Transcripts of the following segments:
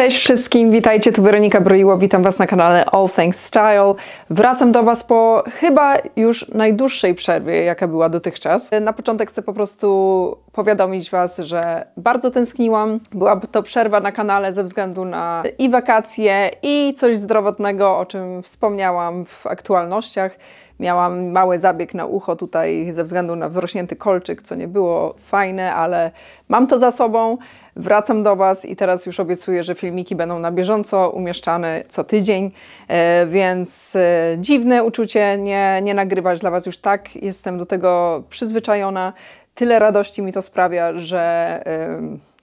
Cześć wszystkim, witajcie, tu Weronika Broiło, witam Was na kanale All Things Style. Wracam do Was po chyba już najdłuższej przerwie, jaka była dotychczas. Na początek chcę po prostu powiadomić Was, że bardzo tęskniłam. Była to przerwa na kanale ze względu na i wakacje, i coś zdrowotnego, o czym wspomniałam w aktualnościach. Miałam mały zabieg na ucho tutaj ze względu na wrośnięty kolczyk, co nie było fajne, ale mam to za sobą. Wracam do Was i teraz już obiecuję, że filmiki będą na bieżąco umieszczane co tydzień, e, więc e, dziwne uczucie nie, nie nagrywać dla Was już tak. Jestem do tego przyzwyczajona. Tyle radości mi to sprawia, że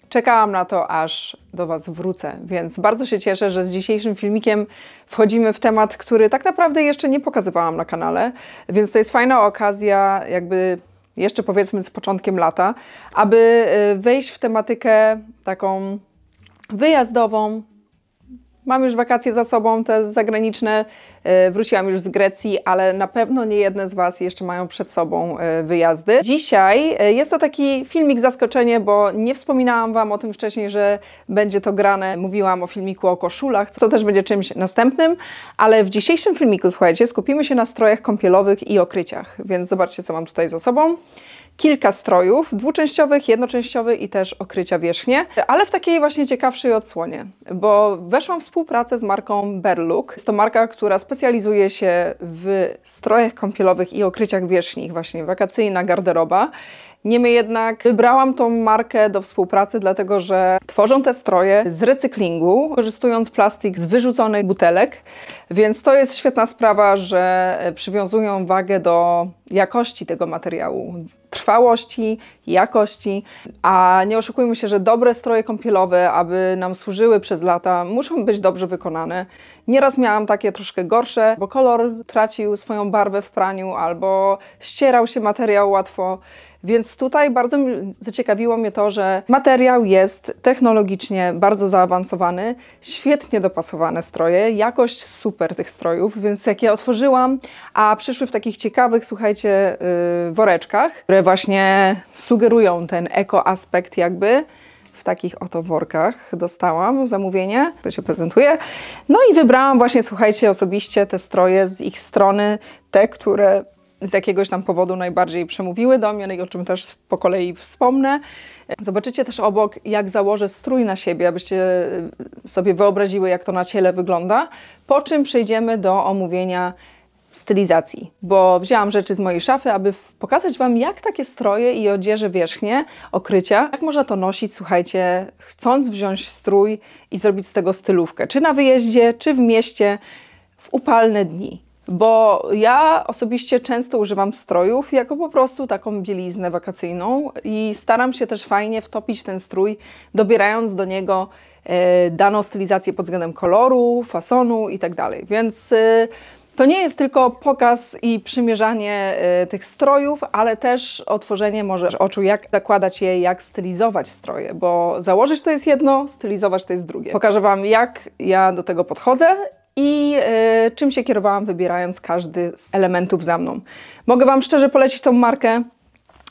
Czekałam na to, aż do Was wrócę, więc bardzo się cieszę, że z dzisiejszym filmikiem wchodzimy w temat, który tak naprawdę jeszcze nie pokazywałam na kanale, więc to jest fajna okazja, jakby jeszcze powiedzmy z początkiem lata, aby e, wejść w tematykę taką wyjazdową, Mam już wakacje za sobą, te zagraniczne. E, wróciłam już z Grecji, ale na pewno nie jedne z Was jeszcze mają przed sobą e, wyjazdy. Dzisiaj e, jest to taki filmik zaskoczenie, bo nie wspominałam Wam o tym wcześniej, że będzie to grane. Mówiłam o filmiku o koszulach, co też będzie czymś następnym, ale w dzisiejszym filmiku, słuchajcie, skupimy się na strojach kąpielowych i okryciach, więc zobaczcie, co mam tutaj za sobą kilka strojów, dwuczęściowych, jednoczęściowy i też okrycia wierzchnie, ale w takiej właśnie ciekawszej odsłonie, bo weszłam w współpracę z marką Berluk. Jest to marka, która specjalizuje się w strojach kąpielowych i okryciach wierzchnich, właśnie wakacyjna garderoba. Niemniej jednak wybrałam tą markę do współpracy, dlatego że tworzą te stroje z recyklingu, korzystując plastik z wyrzuconych butelek, więc to jest świetna sprawa, że przywiązują wagę do jakości tego materiału trwałości, jakości, a nie oszukujmy się, że dobre stroje kąpielowe, aby nam służyły przez lata, muszą być dobrze wykonane. Nieraz miałam takie troszkę gorsze, bo kolor tracił swoją barwę w praniu albo ścierał się materiał łatwo. Więc tutaj bardzo zaciekawiło mnie to, że materiał jest technologicznie bardzo zaawansowany, świetnie dopasowane stroje, jakość super tych strojów, więc jak je otworzyłam, a przyszły w takich ciekawych, słuchajcie, yy, woreczkach, które właśnie sugerują ten eko-aspekt jakby, w takich oto workach dostałam zamówienie, to się prezentuje. No i wybrałam właśnie, słuchajcie, osobiście te stroje z ich strony, te, które z jakiegoś tam powodu najbardziej przemówiły do mnie, no o czym też po kolei wspomnę. Zobaczycie też obok, jak założę strój na siebie, abyście e, sobie wyobraziły, jak to na ciele wygląda, po czym przejdziemy do omówienia stylizacji, bo wzięłam rzeczy z mojej szafy, aby pokazać Wam, jak takie stroje i odzieże wierzchnie, okrycia, jak można to nosić, słuchajcie, chcąc wziąć strój i zrobić z tego stylówkę, czy na wyjeździe, czy w mieście, w upalne dni bo ja osobiście często używam strojów jako po prostu taką bieliznę wakacyjną i staram się też fajnie wtopić ten strój, dobierając do niego e, daną stylizację pod względem koloru, fasonu itd. Tak Więc e, to nie jest tylko pokaz i przymierzanie e, tych strojów, ale też otworzenie może oczu, jak zakładać je, jak stylizować stroje, bo założyć to jest jedno, stylizować to jest drugie. Pokażę Wam, jak ja do tego podchodzę i y, czym się kierowałam, wybierając każdy z elementów za mną. Mogę Wam szczerze polecić tą markę.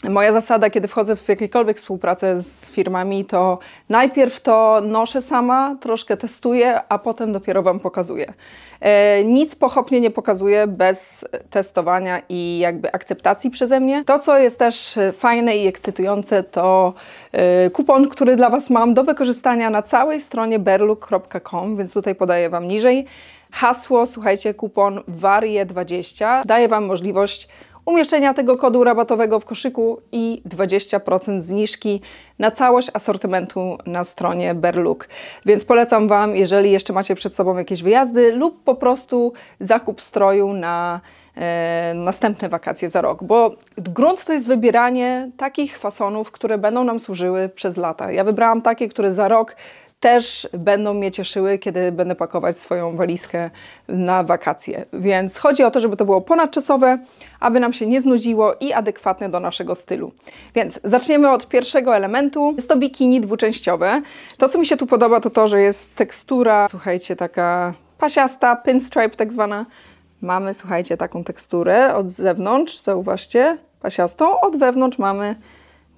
Moja zasada, kiedy wchodzę w jakiekolwiek współpracę z firmami, to najpierw to noszę sama, troszkę testuję, a potem dopiero Wam pokazuję. E, nic pochopnie nie pokazuję bez testowania i jakby akceptacji przeze mnie. To, co jest też e, fajne i ekscytujące, to e, kupon, który dla Was mam do wykorzystania na całej stronie berluk.com, więc tutaj podaję Wam niżej. Hasło, słuchajcie, kupon WARIE20 daje Wam możliwość umieszczenia tego kodu rabatowego w koszyku i 20% zniżki na całość asortymentu na stronie Berluk. Więc polecam Wam, jeżeli jeszcze macie przed sobą jakieś wyjazdy lub po prostu zakup stroju na e, następne wakacje za rok, bo grunt to jest wybieranie takich fasonów, które będą nam służyły przez lata. Ja wybrałam takie, które za rok też będą mnie cieszyły, kiedy będę pakować swoją walizkę na wakacje. Więc chodzi o to, żeby to było ponadczasowe, aby nam się nie znudziło i adekwatne do naszego stylu. Więc zaczniemy od pierwszego elementu. Jest to bikini dwuczęściowe. To, co mi się tu podoba, to to, że jest tekstura, słuchajcie, taka pasiasta, pinstripe tak zwana. Mamy, słuchajcie, taką teksturę od zewnątrz, zauważcie, pasiastą. Od wewnątrz mamy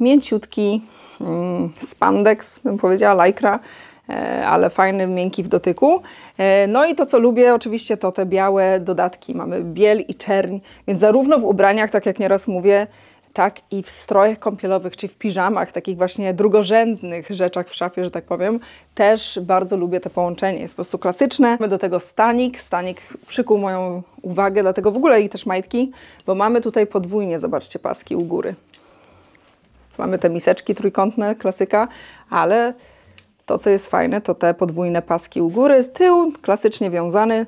mięciutki mm, spandex, bym powiedziała, lajkra E, ale fajny, miękki w dotyku. E, no i to, co lubię, oczywiście to te białe dodatki. Mamy biel i czerń, więc zarówno w ubraniach, tak jak nieraz mówię, tak i w strojach kąpielowych, czy w piżamach, takich właśnie drugorzędnych rzeczach w szafie, że tak powiem, też bardzo lubię to połączenie. Jest po prostu klasyczne. Mamy do tego stanik. Stanik przykuł moją uwagę, dlatego w ogóle i też majtki, bo mamy tutaj podwójnie, zobaczcie, paski u góry. Mamy te miseczki trójkątne, klasyka, ale to, co jest fajne, to te podwójne paski u góry, z tyłu, klasycznie wiązany,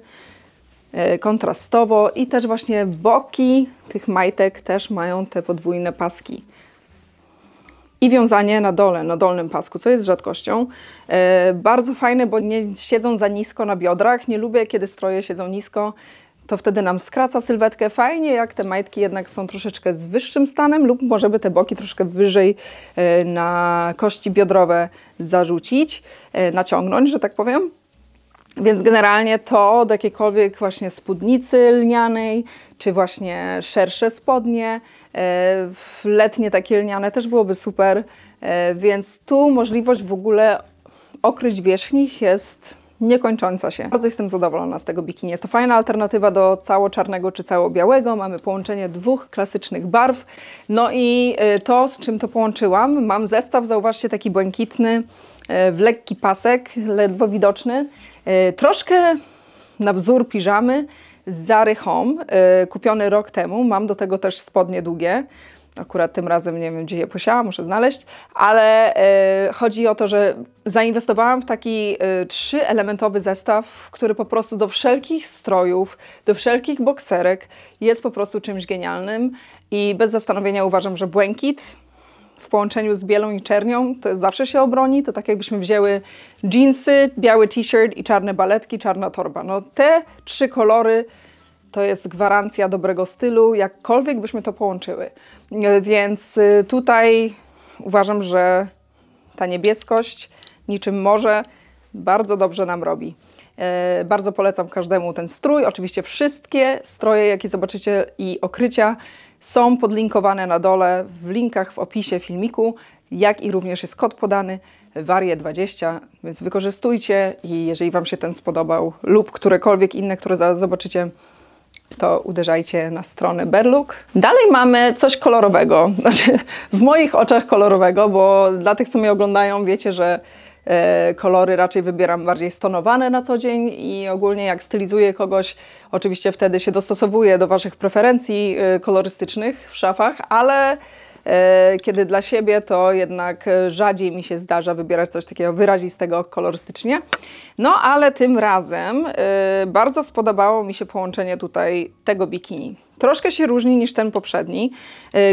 e, kontrastowo i też właśnie boki tych majtek też mają te podwójne paski. I wiązanie na dole, na dolnym pasku, co jest rzadkością. E, bardzo fajne, bo nie siedzą za nisko na biodrach. Nie lubię, kiedy stroje siedzą nisko to wtedy nam skraca sylwetkę fajnie, jak te majtki jednak są troszeczkę z wyższym stanem lub możemy te boki troszkę wyżej e, na kości biodrowe zarzucić, e, naciągnąć, że tak powiem. Więc generalnie to od jakiejkolwiek właśnie spódnicy lnianej, czy właśnie szersze spodnie, e, letnie takie lniane też byłoby super, więc tu możliwość w ogóle okryć wierzchnich jest niekończąca się. Bardzo jestem zadowolona z tego bikini. Jest to fajna alternatywa do cało-czarnego czy cało-białego. Mamy połączenie dwóch klasycznych barw. No i e, to, z czym to połączyłam, mam zestaw, zauważcie, taki błękitny, e, w lekki pasek, ledwo widoczny. E, troszkę na wzór piżamy z Zary Home, kupiony rok temu. Mam do tego też spodnie długie. Akurat tym razem nie wiem, gdzie je posiałam, muszę znaleźć, ale y, chodzi o to, że zainwestowałam w taki y, trzyelementowy zestaw, który po prostu do wszelkich strojów, do wszelkich bokserek jest po prostu czymś genialnym i bez zastanowienia uważam, że błękit w połączeniu z bielą i czernią, to zawsze się obroni. To tak jakbyśmy wzięły jeansy, biały t-shirt i czarne baletki, czarna torba. No te trzy kolory to jest gwarancja dobrego stylu, jakkolwiek byśmy to połączyły. Więc y, tutaj uważam, że ta niebieskość niczym może bardzo dobrze nam robi. E, bardzo polecam każdemu ten strój. Oczywiście wszystkie stroje, jakie zobaczycie i okrycia są podlinkowane na dole w linkach w opisie filmiku, jak i również jest kod podany warie20, więc wykorzystujcie i jeżeli Wam się ten spodobał lub którekolwiek inne, które zaraz zobaczycie, to uderzajcie na stronę Berluk. Dalej mamy coś kolorowego, znaczy w moich oczach kolorowego, bo dla tych, co mnie oglądają, wiecie, że e, kolory raczej wybieram bardziej stonowane na co dzień i ogólnie jak stylizuję kogoś, oczywiście wtedy się dostosowuję do Waszych preferencji e, kolorystycznych w szafach, ale E, kiedy dla siebie to jednak e, rzadziej mi się zdarza wybierać coś takiego wyrazistego kolorystycznie. No ale tym razem e, bardzo spodobało mi się połączenie tutaj tego bikini. Troszkę się różni niż ten poprzedni.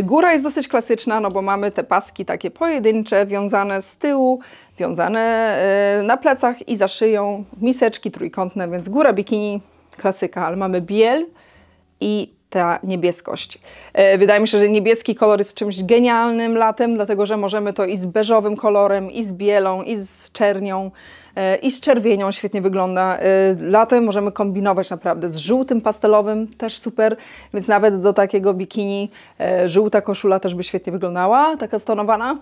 Góra jest dosyć klasyczna, no bo mamy te paski takie pojedyncze, wiązane z tyłu, wiązane na plecach i za szyją, miseczki trójkątne, więc góra bikini klasyka, ale mamy biel i ta niebieskość. E, wydaje mi się, że niebieski kolor jest czymś genialnym latem, dlatego że możemy to i z beżowym kolorem, i z bielą, i z czernią, e, i z czerwienią świetnie wygląda. E, latem możemy kombinować naprawdę z żółtym pastelowym, też super, więc nawet do takiego bikini żółta koszula też by świetnie wyglądała, taka stonowana.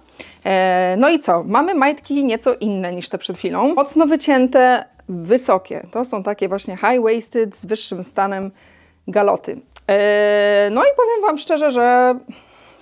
No i co? Mamy majtki nieco inne niż te przed chwilą. Mocno wycięte, wysokie. To są takie właśnie high-waisted z wyższym stanem galoty. E, no i powiem Wam szczerze, że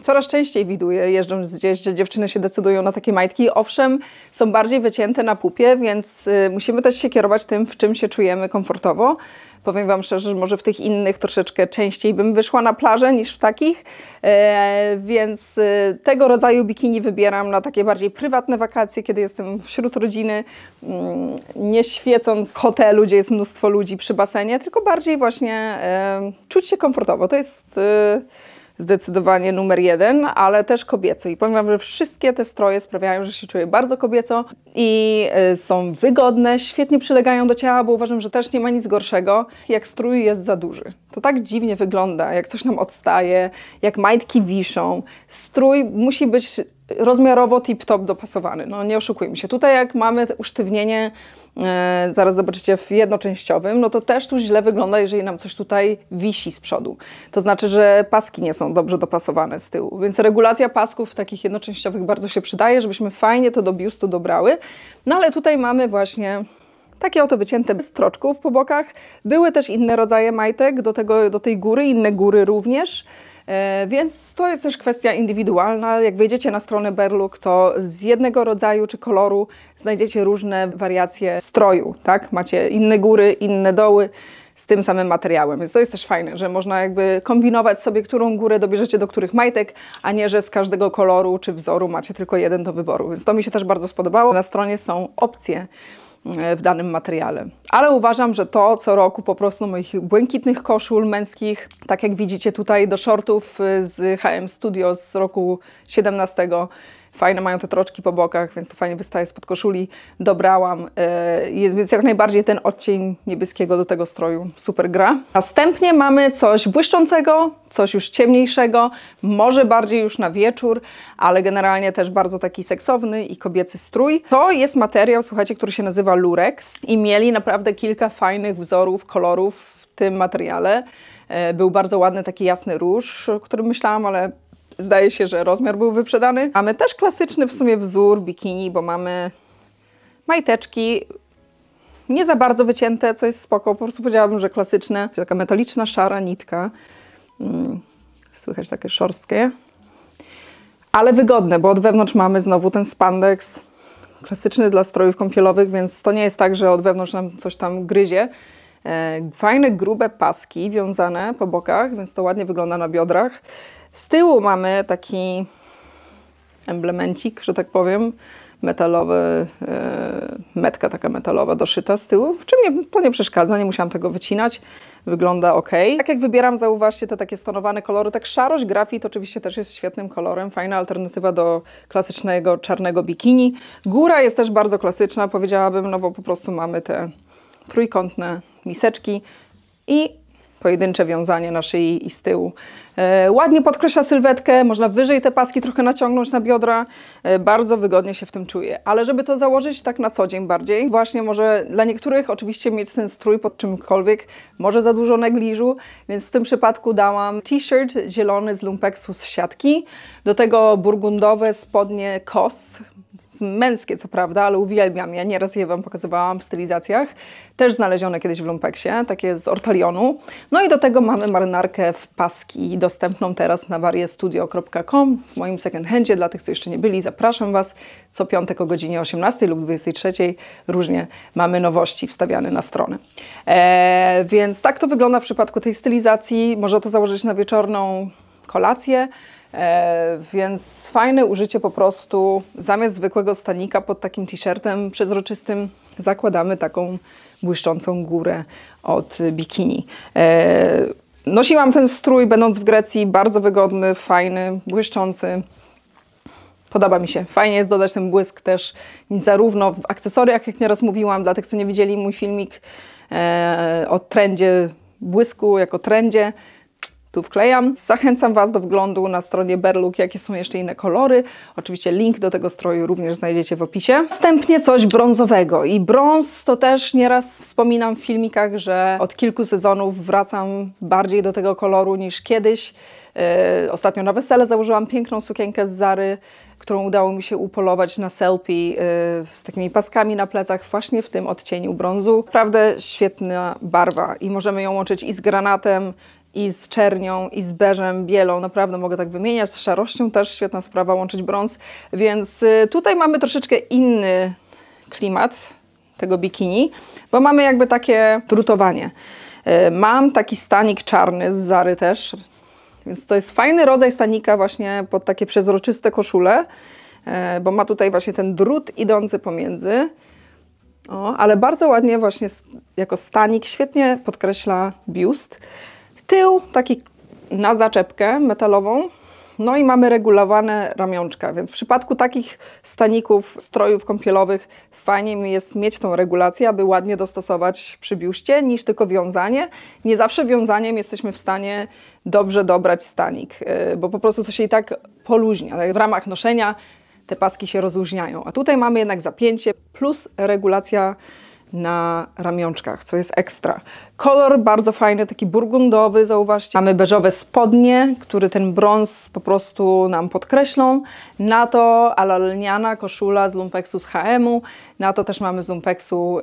coraz częściej widuję, jeżdżąc gdzieś, że dziewczyny się decydują na takie majtki. Owszem, są bardziej wycięte na pupie, więc y, musimy też się kierować tym, w czym się czujemy komfortowo powiem Wam szczerze, że może w tych innych troszeczkę częściej bym wyszła na plażę niż w takich, e, więc e, tego rodzaju bikini wybieram na takie bardziej prywatne wakacje, kiedy jestem wśród rodziny, mm, nie świecąc hotelu, gdzie jest mnóstwo ludzi przy basenie, tylko bardziej właśnie e, czuć się komfortowo. To jest zdecydowanie numer jeden, ale też kobieco. I powiem Wam, że wszystkie te stroje sprawiają, że się czuję bardzo kobieco i y, są wygodne, świetnie przylegają do ciała, bo uważam, że też nie ma nic gorszego, jak strój jest za duży. To tak dziwnie wygląda, jak coś nam odstaje, jak majtki wiszą. Strój musi być rozmiarowo tip-top dopasowany. No nie oszukujmy się. Tutaj jak mamy usztywnienie E, zaraz zobaczycie w jednoczęściowym, no to też tu źle wygląda, jeżeli nam coś tutaj wisi z przodu. To znaczy, że paski nie są dobrze dopasowane z tyłu, więc regulacja pasków takich jednoczęściowych bardzo się przydaje, żebyśmy fajnie to do biustu dobrały. No ale tutaj mamy właśnie takie oto wycięte bez troczków po bokach. Były też inne rodzaje majtek, do, tego, do tej góry, inne góry również. E, więc to jest też kwestia indywidualna. Jak wejdziecie na stronę Berluk, to z jednego rodzaju czy koloru znajdziecie różne wariacje stroju. Tak? Macie inne góry, inne doły z tym samym materiałem. Więc to jest też fajne, że można jakby kombinować sobie, którą górę dobierzecie do których majtek, a nie, że z każdego koloru czy wzoru macie tylko jeden do wyboru. Więc to mi się też bardzo spodobało. Na stronie są opcje E, w danym materiale. Ale uważam, że to co roku po prostu moich błękitnych koszul męskich, tak jak widzicie tutaj do shortów e, z HM Studio z roku 17 Fajne mają te troczki po bokach, więc to fajnie wystaje spod koszuli. Dobrałam, e, jest, więc jak najbardziej ten odcień niebieskiego do tego stroju super gra. Następnie mamy coś błyszczącego, coś już ciemniejszego, może bardziej już na wieczór, ale generalnie też bardzo taki seksowny i kobiecy strój. To jest materiał, słuchajcie, który się nazywa Lurex i mieli naprawdę kilka fajnych wzorów, kolorów w tym materiale. E, był bardzo ładny taki jasny róż, o którym myślałam, ale Zdaje się, że rozmiar był wyprzedany. Mamy też klasyczny w sumie wzór bikini, bo mamy majteczki, nie za bardzo wycięte, co jest spoko, po prostu powiedziałabym, że klasyczne. Taka metaliczna, szara nitka. Mm, słychać takie szorstkie. Ale wygodne, bo od wewnątrz mamy znowu ten spandex klasyczny dla strojów kąpielowych, więc to nie jest tak, że od wewnątrz nam coś tam gryzie. E, fajne, grube paski wiązane po bokach, więc to ładnie wygląda na biodrach. Z tyłu mamy taki emblemencik, że tak powiem, metalowy, e, metka taka metalowa doszyta z tyłu, w czym to nie przeszkadza, nie musiałam tego wycinać, wygląda ok. Tak jak wybieram, zauważcie te takie stonowane kolory, tak szarość grafit oczywiście też jest świetnym kolorem, fajna alternatywa do klasycznego czarnego bikini. Góra jest też bardzo klasyczna, powiedziałabym, no bo po prostu mamy te trójkątne miseczki i pojedyncze wiązanie na szyi i z tyłu. E, ładnie podkreśla sylwetkę, można wyżej te paski trochę naciągnąć na biodra. E, bardzo wygodnie się w tym czuję. Ale żeby to założyć tak na co dzień bardziej, właśnie może dla niektórych oczywiście mieć ten strój pod czymkolwiek, może za dużo negliżu, więc w tym przypadku dałam t-shirt zielony z lumpeksu z siatki, do tego burgundowe spodnie kos, męskie co prawda, ale uwielbiam je, nieraz je Wam pokazywałam w stylizacjach, też znalezione kiedyś w lumpeksie, takie z ortalionu. No i do tego mamy marynarkę w paski, dostępną teraz na variestudio.com w moim second handzie, dla tych co jeszcze nie byli, zapraszam Was co piątek o godzinie 18 lub 23, różnie mamy nowości wstawiane na stronę. Eee, więc tak to wygląda w przypadku tej stylizacji, można to założyć na wieczorną kolację, E, więc fajne użycie po prostu zamiast zwykłego stanika pod takim t-shirtem przezroczystym zakładamy taką błyszczącą górę od bikini. E, nosiłam ten strój będąc w Grecji, bardzo wygodny, fajny, błyszczący. Podoba mi się. Fajnie jest dodać ten błysk też zarówno w akcesoriach, jak nieraz mówiłam, dla tych, co nie widzieli mój filmik e, o trendzie błysku jako trendzie, tu wklejam. Zachęcam Was do wglądu na stronie Berluk, jakie są jeszcze inne kolory. Oczywiście link do tego stroju również znajdziecie w opisie. Następnie coś brązowego i brąz to też nieraz wspominam w filmikach, że od kilku sezonów wracam bardziej do tego koloru niż kiedyś. Yy, ostatnio na wesele założyłam piękną sukienkę z Zary, którą udało mi się upolować na selfie yy, z takimi paskami na plecach właśnie w tym odcieniu brązu. Naprawdę świetna barwa i możemy ją łączyć i z granatem, i z czernią, i z beżem, bielą, naprawdę mogę tak wymieniać, z szarością też świetna sprawa łączyć brąz, więc y, tutaj mamy troszeczkę inny klimat tego bikini, bo mamy jakby takie drutowanie. Y, mam taki stanik czarny z Zary też, więc to jest fajny rodzaj stanika właśnie pod takie przezroczyste koszule, y, bo ma tutaj właśnie ten drut idący pomiędzy. O, ale bardzo ładnie właśnie jako stanik świetnie podkreśla biust tył, taki na zaczepkę metalową. No i mamy regulowane ramionczka, więc w przypadku takich staników, strojów kąpielowych fajnie jest mieć tą regulację, aby ładnie dostosować przy niż tylko wiązanie. Nie zawsze wiązaniem jesteśmy w stanie dobrze dobrać stanik, y, bo po prostu to się i tak poluźnia. Tak w ramach noszenia te paski się rozluźniają, a tutaj mamy jednak zapięcie plus regulacja na ramionczkach, co jest ekstra. Kolor bardzo fajny, taki burgundowy, zauważcie. Mamy beżowe spodnie, które ten brąz po prostu nam podkreślą. Na to alalniana koszula z lumpeksu z HM-u. Na to też mamy z lumpeksu,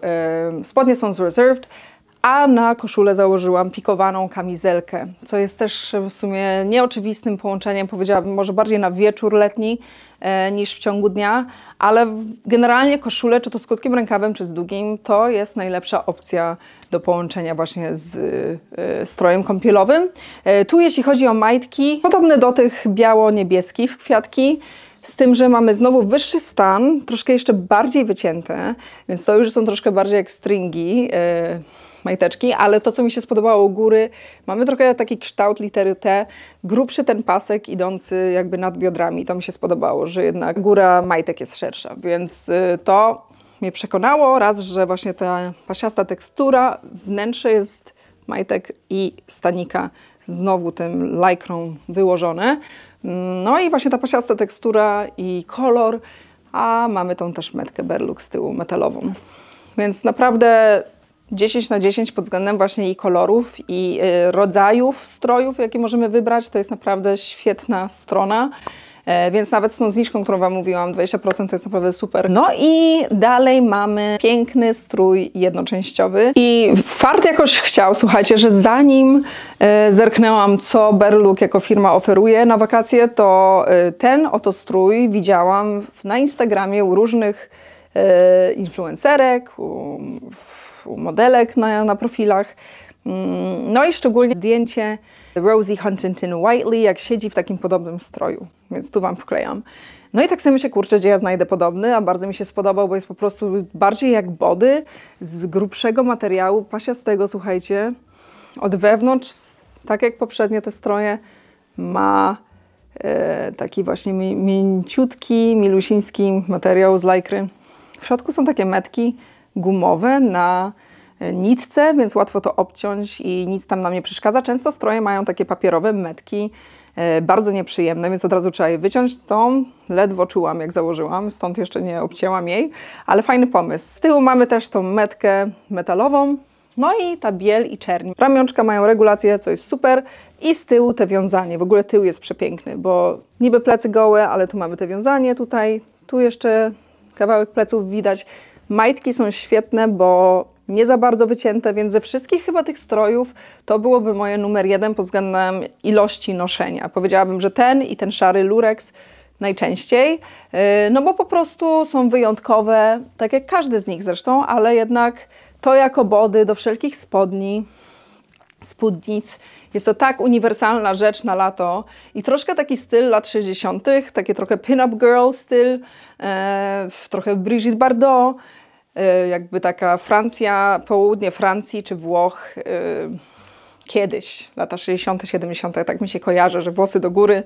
yy, spodnie są z Reserved. A na koszulę założyłam pikowaną kamizelkę, co jest też w sumie nieoczywistym połączeniem, powiedziałabym może bardziej na wieczór letni e, niż w ciągu dnia, ale generalnie koszulę, czy to z krótkim rękawem, czy z długim, to jest najlepsza opcja do połączenia właśnie z y, y, strojem kąpielowym. E, tu jeśli chodzi o majtki, podobne do tych biało-niebieskich kwiatki, z tym, że mamy znowu wyższy stan, troszkę jeszcze bardziej wycięte, więc to już są troszkę bardziej jak stringi. E, majteczki, ale to, co mi się spodobało u góry, mamy trochę taki kształt litery T, grubszy ten pasek idący jakby nad biodrami. To mi się spodobało, że jednak góra majtek jest szersza, więc y, to mnie przekonało. Raz, że właśnie ta pasiasta tekstura, wnętrze jest majtek i stanika znowu tym lajkrą wyłożone. No i właśnie ta pasiasta tekstura i kolor, a mamy tą też metkę berluk z tyłu metalową. Więc naprawdę 10 na 10 pod względem właśnie i kolorów i y, rodzajów strojów, jakie możemy wybrać. To jest naprawdę świetna strona. E, więc nawet z tą zniżką, którą Wam mówiłam, 20% to jest naprawdę super. No i dalej mamy piękny strój jednoczęściowy. I fart jakoś chciał, słuchajcie, że zanim e, zerknęłam, co Berluk jako firma oferuje na wakacje, to e, ten oto strój widziałam na Instagramie u różnych influencerek, u u modelek na, na profilach. Mm, no i szczególnie zdjęcie Rosie Huntington-Whiteley, jak siedzi w takim podobnym stroju, więc tu Wam wklejam. No i tak sobie się kurczę, gdzie ja znajdę podobny, a bardzo mi się spodobał, bo jest po prostu bardziej jak body, z grubszego materiału, pasiastego, słuchajcie. Od wewnątrz, tak jak poprzednie te stroje, ma e, taki właśnie mi, mięciutki, milusiński materiał z lajkry. W środku są takie metki, gumowe na e, nitce, więc łatwo to obciąć i nic tam nam nie przeszkadza. Często stroje mają takie papierowe metki, e, bardzo nieprzyjemne, więc od razu trzeba je wyciąć. Tą ledwo czułam, jak założyłam, stąd jeszcze nie obcięłam jej, ale fajny pomysł. Z tyłu mamy też tą metkę metalową, no i ta biel i czerni. Ramionczka mają regulację, co jest super. I z tyłu te wiązanie. W ogóle tył jest przepiękny, bo niby plecy gołe, ale tu mamy te wiązanie tutaj. Tu jeszcze kawałek pleców widać. Majtki są świetne, bo nie za bardzo wycięte, więc ze wszystkich chyba tych strojów to byłoby moje numer jeden pod względem ilości noszenia. Powiedziałabym, że ten i ten szary lurex najczęściej, y, no bo po prostu są wyjątkowe, tak jak każdy z nich zresztą, ale jednak to jako body do wszelkich spodni, spódnic. Jest to tak uniwersalna rzecz na lato i troszkę taki styl lat 60., takie trochę pin-up girl styl, e, trochę Brigitte Bardot, E, jakby taka Francja, południe Francji czy Włoch. E, kiedyś, lata 60., 70., tak mi się kojarzy, że włosy do góry.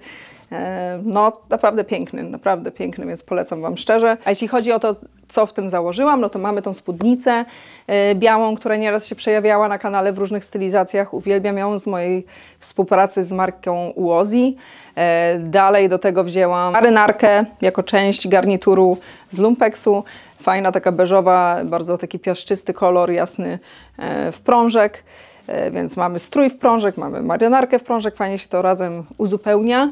E, no, naprawdę piękny, naprawdę piękny, więc polecam Wam szczerze. A jeśli chodzi o to, co w tym założyłam, no to mamy tą spódnicę e, białą, która nieraz się przejawiała na kanale w różnych stylizacjach. Uwielbiam ją z mojej współpracy z marką Uozi. E, dalej do tego wzięłam marynarkę jako część garnituru z lumpeksu. Fajna, taka beżowa, bardzo taki piaszczysty kolor, jasny w prążek. E, więc mamy strój w prążek, mamy marynarkę w prążek, fajnie się to razem uzupełnia.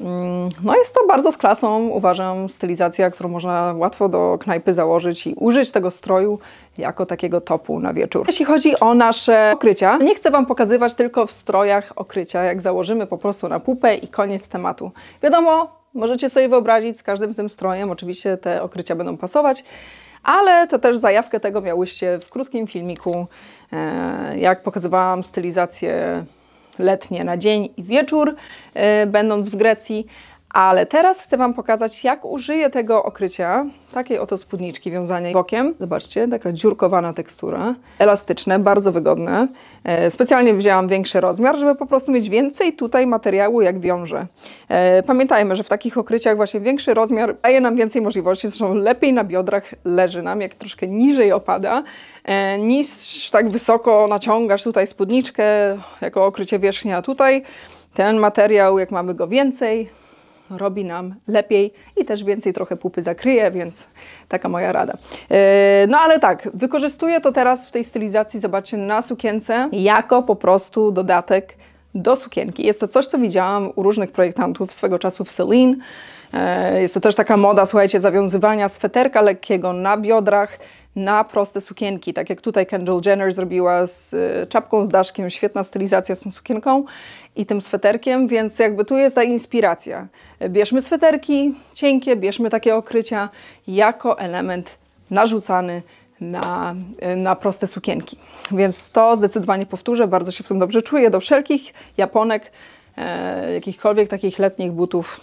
Mm, no jest to bardzo z klasą, uważam, stylizacja, którą można łatwo do knajpy założyć i użyć tego stroju jako takiego topu na wieczór. Jeśli chodzi o nasze okrycia, nie chcę Wam pokazywać tylko w strojach okrycia, jak założymy po prostu na pupę i koniec tematu. Wiadomo, możecie sobie wyobrazić z każdym tym strojem, oczywiście te okrycia będą pasować, ale to też zajawkę tego miałyście w krótkim filmiku, e, jak pokazywałam stylizację letnie na dzień i wieczór, e, będąc w Grecji. Ale teraz chcę Wam pokazać, jak użyję tego okrycia, takiej oto spódniczki wiązania bokiem. Zobaczcie, taka dziurkowana tekstura, elastyczne, bardzo wygodne. E, specjalnie wzięłam większy rozmiar, żeby po prostu mieć więcej tutaj materiału, jak wiąże. E, pamiętajmy, że w takich okryciach właśnie większy rozmiar daje nam więcej możliwości, zresztą lepiej na biodrach leży nam, jak troszkę niżej opada, e, niż tak wysoko naciągasz tutaj spódniczkę jako okrycie wierzchnia. Tutaj ten materiał, jak mamy go więcej, robi nam lepiej i też więcej trochę pupy zakryje, więc taka moja rada. E, no ale tak, wykorzystuję to teraz w tej stylizacji, zobaczcie, na sukience jako po prostu dodatek do sukienki. Jest to coś, co widziałam u różnych projektantów swego czasu w Celine. E, jest to też taka moda, słuchajcie, zawiązywania sweterka lekkiego na biodrach na proste sukienki, tak jak tutaj Kendall Jenner zrobiła z y, czapką z daszkiem, świetna stylizacja z tą sukienką i tym sweterkiem, więc jakby tu jest ta inspiracja. Bierzmy sweterki cienkie, bierzmy takie okrycia jako element narzucany na, y, na proste sukienki. Więc to zdecydowanie powtórzę, bardzo się w tym dobrze czuję. Do wszelkich japonek, e, jakichkolwiek takich letnich butów,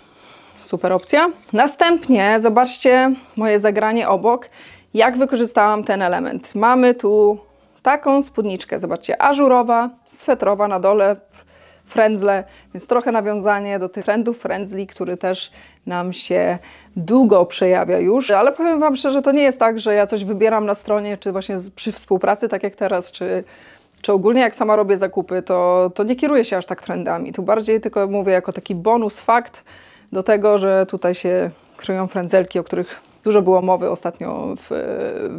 super opcja. Następnie zobaczcie moje zagranie obok jak wykorzystałam ten element. Mamy tu taką spódniczkę, zobaczcie, ażurowa, swetrowa na dole, frędzle, więc trochę nawiązanie do tych trendów frędzli, który też nam się długo przejawia już, ale powiem Wam szczerze, to nie jest tak, że ja coś wybieram na stronie, czy właśnie przy współpracy, tak jak teraz, czy, czy ogólnie jak sama robię zakupy, to, to nie kieruję się aż tak trendami, tu bardziej tylko mówię jako taki bonus fakt do tego, że tutaj się kryją frędzelki, o których Dużo było mowy ostatnio w,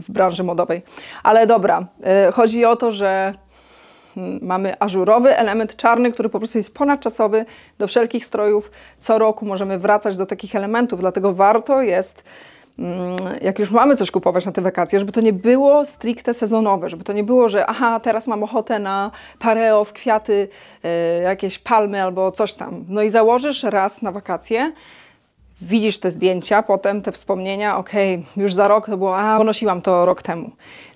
w branży modowej. Ale dobra, e, chodzi o to, że hmm, mamy ażurowy element czarny, który po prostu jest ponadczasowy do wszelkich strojów. Co roku możemy wracać do takich elementów, dlatego warto jest mm, jak już mamy coś kupować na te wakacje, żeby to nie było stricte sezonowe, żeby to nie było, że aha, teraz mam ochotę na pareo w kwiaty, e, jakieś palmy albo coś tam. No i założysz raz na wakacje, widzisz te zdjęcia, potem te wspomnienia, okej, okay, już za rok to było, a ponosiłam to rok temu.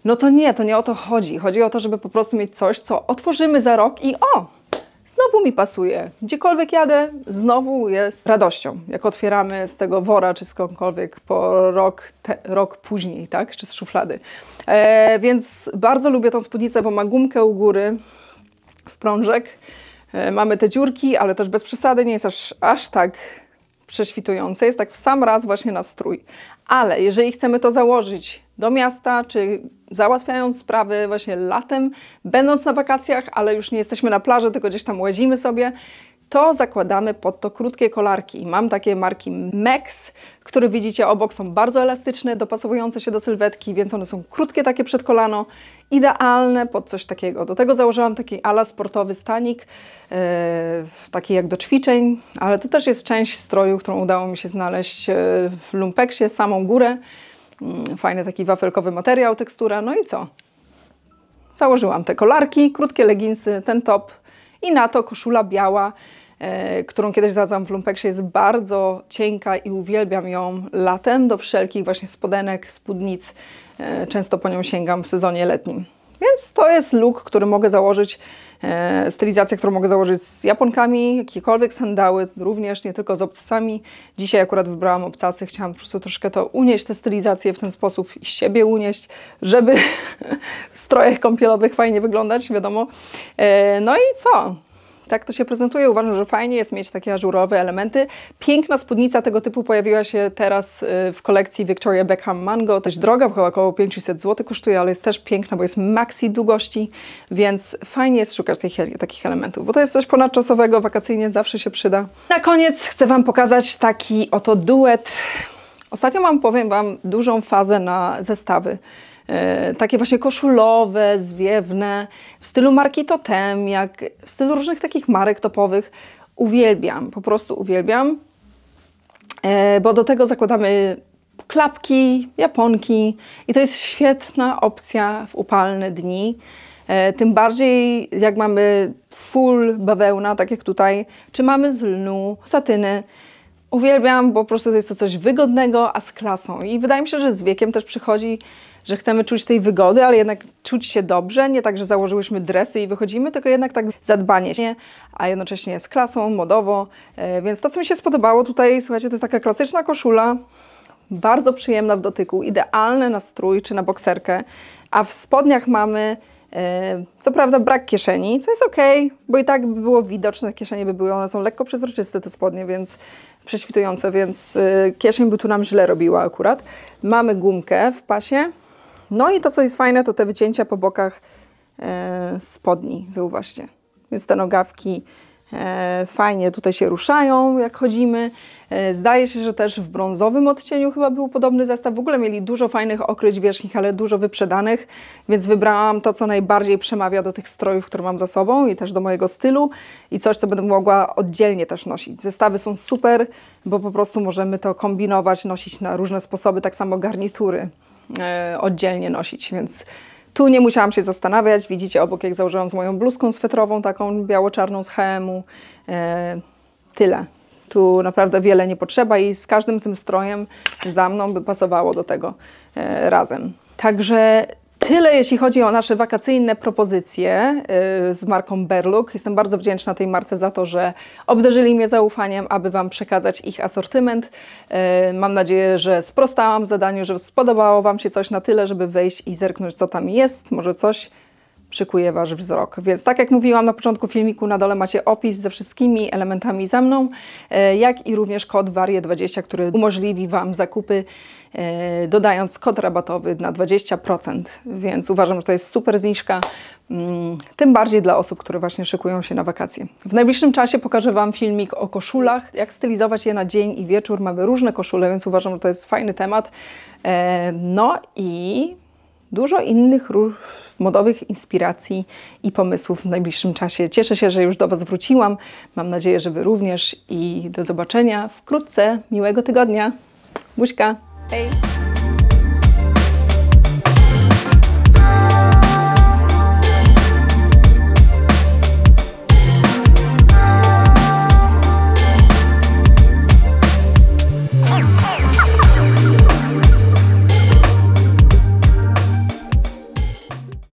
No to nie, to nie o to chodzi. Chodzi o to, żeby po prostu mieć coś, co otworzymy za rok i o, znowu mi pasuje. Gdziekolwiek jadę, znowu jest radością. Jak otwieramy z tego wora, czy skądkolwiek po rok, te, rok później, tak? Czy z szuflady. E, więc bardzo lubię tą spódnicę, bo ma gumkę u góry w prążek. E, mamy te dziurki, ale też bez przesady, nie jest aż, aż tak prześwitujące, jest tak w sam raz właśnie na strój. Ale jeżeli chcemy to założyć do miasta, czy załatwiając sprawy właśnie latem, będąc na wakacjach, ale już nie jesteśmy na plaży, tylko gdzieś tam łazimy sobie, to zakładamy pod to krótkie kolarki. Mam takie marki Mex, które widzicie obok, są bardzo elastyczne, dopasowujące się do sylwetki, więc one są krótkie takie przed kolano, idealne pod coś takiego. Do tego założyłam taki ala sportowy stanik, e, takie jak do ćwiczeń, ale to też jest część stroju, którą udało mi się znaleźć e, w lumpeksie, samą górę. Mm, fajny taki wafelkowy materiał, tekstura, no i co? Założyłam te kolarki, krótkie leginsy, ten top i na to koszula biała, e, którą kiedyś znalazłam w lumpeksie, jest bardzo cienka i uwielbiam ją latem do wszelkich właśnie spodenek, spódnic. E, często po nią sięgam w sezonie letnim. Więc to jest look, który mogę założyć E, stylizacja, którą mogę założyć z Japonkami, jakiekolwiek sandały, również nie tylko z obcasami. Dzisiaj akurat wybrałam obcasy, chciałam po prostu troszkę to unieść, tę stylizację w ten sposób i siebie unieść, żeby w strojach kąpielowych fajnie wyglądać, wiadomo. E, no i co? tak to się prezentuje. Uważam, że fajnie jest mieć takie ażurowe elementy. Piękna spódnica tego typu pojawiła się teraz y, w kolekcji Victoria Beckham Mango. Też droga, bo około 500 zł kosztuje, ale jest też piękna, bo jest maxi długości, więc fajnie jest szukać tych, takich elementów, bo to jest coś ponadczasowego, wakacyjnie zawsze się przyda. Na koniec chcę Wam pokazać taki oto duet. Ostatnio mam, powiem Wam, dużą fazę na zestawy. E, takie właśnie koszulowe, zwiewne, w stylu marki Totem, jak w stylu różnych takich marek topowych. Uwielbiam, po prostu uwielbiam, e, bo do tego zakładamy klapki, japonki i to jest świetna opcja w upalne dni. E, tym bardziej jak mamy full bawełna, tak jak tutaj, czy mamy z lnu, satyny. Uwielbiam, bo po prostu to jest to coś wygodnego, a z klasą. I wydaje mi się, że z wiekiem też przychodzi że chcemy czuć tej wygody, ale jednak czuć się dobrze, nie tak, że założyłyśmy dresy i wychodzimy, tylko jednak tak zadbanie się, a jednocześnie z klasą, modowo. E, więc to, co mi się spodobało tutaj, słuchajcie, to jest taka klasyczna koszula, bardzo przyjemna w dotyku, idealny na strój czy na bokserkę, a w spodniach mamy e, co prawda brak kieszeni, co jest ok, bo i tak by było widoczne, kieszenie by były, one są lekko przezroczyste te spodnie, więc prześwitujące, więc e, kieszeń by tu nam źle robiła akurat. Mamy gumkę w pasie, no i to, co jest fajne, to te wycięcia po bokach e, spodni, zauważcie. Więc te nogawki e, fajnie tutaj się ruszają, jak chodzimy. E, zdaje się, że też w brązowym odcieniu chyba był podobny zestaw. W ogóle mieli dużo fajnych okryć wierzchnich, ale dużo wyprzedanych, więc wybrałam to, co najbardziej przemawia do tych strojów, które mam za sobą i też do mojego stylu i coś, co będę mogła oddzielnie też nosić. Zestawy są super, bo po prostu możemy to kombinować, nosić na różne sposoby, tak samo garnitury. E, oddzielnie nosić, więc tu nie musiałam się zastanawiać. Widzicie obok, jak założyłam z moją bluzką swetrową, taką biało-czarną z HM-u. E, tyle. Tu naprawdę wiele nie potrzeba i z każdym tym strojem za mną by pasowało do tego e, razem. Także tyle, jeśli chodzi o nasze wakacyjne propozycje y, z marką Berluk. Jestem bardzo wdzięczna tej marce za to, że obdarzyli mnie zaufaniem, aby Wam przekazać ich asortyment. Y, mam nadzieję, że sprostałam zadaniu, że spodobało Wam się coś na tyle, żeby wejść i zerknąć, co tam jest. Może coś przykuje Wasz wzrok. Więc tak jak mówiłam na początku filmiku, na dole macie opis ze wszystkimi elementami ze mną, e, jak i również kod WARIE20, który umożliwi Wam zakupy e, dodając kod rabatowy na 20%, więc uważam, że to jest super zniżka, mm, tym bardziej dla osób, które właśnie szykują się na wakacje. W najbliższym czasie pokażę Wam filmik o koszulach, jak stylizować je na dzień i wieczór. Mamy różne koszule, więc uważam, że to jest fajny temat. E, no i dużo innych modowych inspiracji i pomysłów w najbliższym czasie. Cieszę się, że już do Was wróciłam. Mam nadzieję, że Wy również i do zobaczenia wkrótce. Miłego tygodnia. Buźka. Hej.